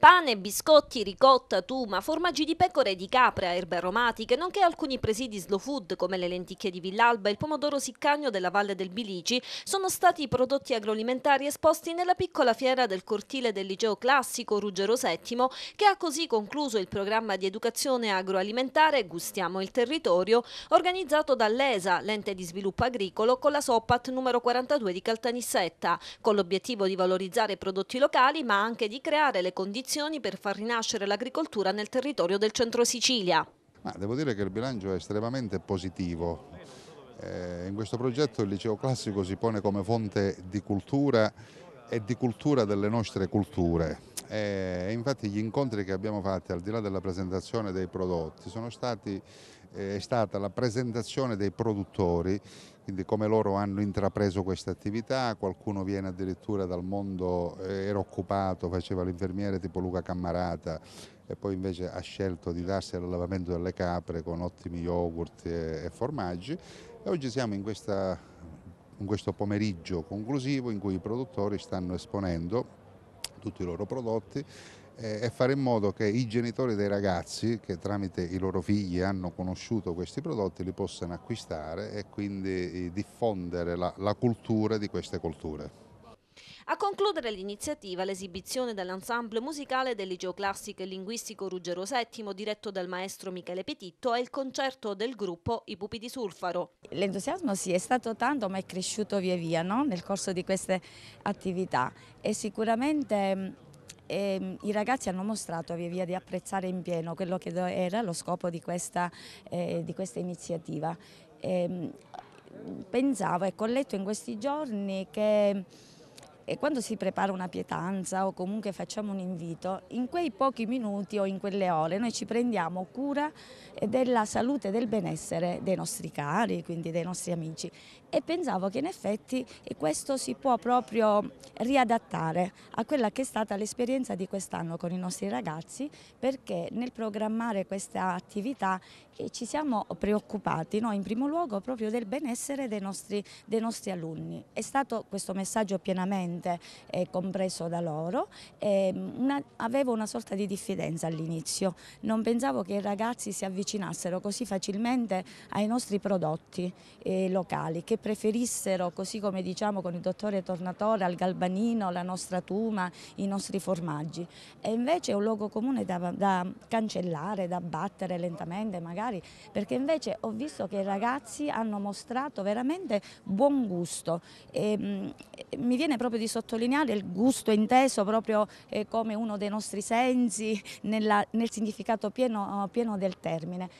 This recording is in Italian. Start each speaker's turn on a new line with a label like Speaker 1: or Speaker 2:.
Speaker 1: Pane, biscotti, ricotta, tuma, formaggi di pecore e di capra, erbe aromatiche, nonché alcuni presidi slow food come le lenticchie di Villalba e il pomodoro siccagno della Valle del Bilici sono stati i prodotti agroalimentari esposti nella piccola fiera del cortile del liceo classico Ruggero VII che ha così concluso il programma di educazione agroalimentare Gustiamo il territorio organizzato dall'ESA, l'ente di sviluppo agricolo, con la SOPAT numero 42 di Caltanissetta, con l'obiettivo di valorizzare i prodotti locali ma anche di creare le condizioni condizioni per far rinascere l'agricoltura nel territorio del centro Sicilia.
Speaker 2: Ma devo dire che il bilancio è estremamente positivo. Eh, in questo progetto il liceo classico si pone come fonte di cultura e di cultura delle nostre culture eh, e infatti gli incontri che abbiamo fatto, al di là della presentazione dei prodotti, stati, eh, è stata la presentazione dei produttori, quindi come loro hanno intrapreso questa attività, qualcuno viene addirittura dal mondo, eh, era occupato, faceva l'infermiere tipo Luca Cammarata e poi invece ha scelto di darsi all'allevamento delle capre con ottimi yogurt e formaggi e oggi siamo in, questa, in questo pomeriggio conclusivo in cui i produttori stanno esponendo tutti i loro prodotti e fare in modo che i genitori dei ragazzi che tramite i loro figli hanno conosciuto questi prodotti li possano acquistare e quindi eh, diffondere la, la cultura di queste colture.
Speaker 1: A concludere l'iniziativa l'esibizione dell'ensemble musicale del liceo classico e linguistico Ruggero VII diretto dal maestro Michele Petitto e il concerto del gruppo I Pupi di Sulfaro.
Speaker 3: L'entusiasmo sì è stato tanto ma è cresciuto via via no? nel corso di queste attività e sicuramente e ehm, ehm, i ragazzi hanno mostrato via via di apprezzare in pieno quello che era lo scopo di questa, eh, di questa iniziativa. E, ehm, pensavo, ecco, ho letto in questi giorni che e quando si prepara una pietanza o comunque facciamo un invito, in quei pochi minuti o in quelle ore noi ci prendiamo cura della salute e del benessere dei nostri cari, quindi dei nostri amici e pensavo che in effetti questo si può proprio riadattare a quella che è stata l'esperienza di quest'anno con i nostri ragazzi perché nel programmare questa attività eh, ci siamo preoccupati no? in primo luogo proprio del benessere dei nostri, dei nostri alunni. È stato questo messaggio pienamente assolutamente eh, compreso da loro. Ehm, una, avevo una sorta di diffidenza all'inizio, non pensavo che i ragazzi si avvicinassero così facilmente ai nostri prodotti eh, locali, che preferissero, così come diciamo con il dottore Tornatore, al galbanino, la nostra tuma, i nostri formaggi. E invece è un luogo comune da, da cancellare, da battere lentamente magari, perché invece ho visto che i ragazzi hanno mostrato veramente buon gusto. E, ehm, mh, mi viene proprio di sottolineare il gusto inteso proprio eh, come uno dei nostri sensi nella, nel significato pieno, pieno del termine.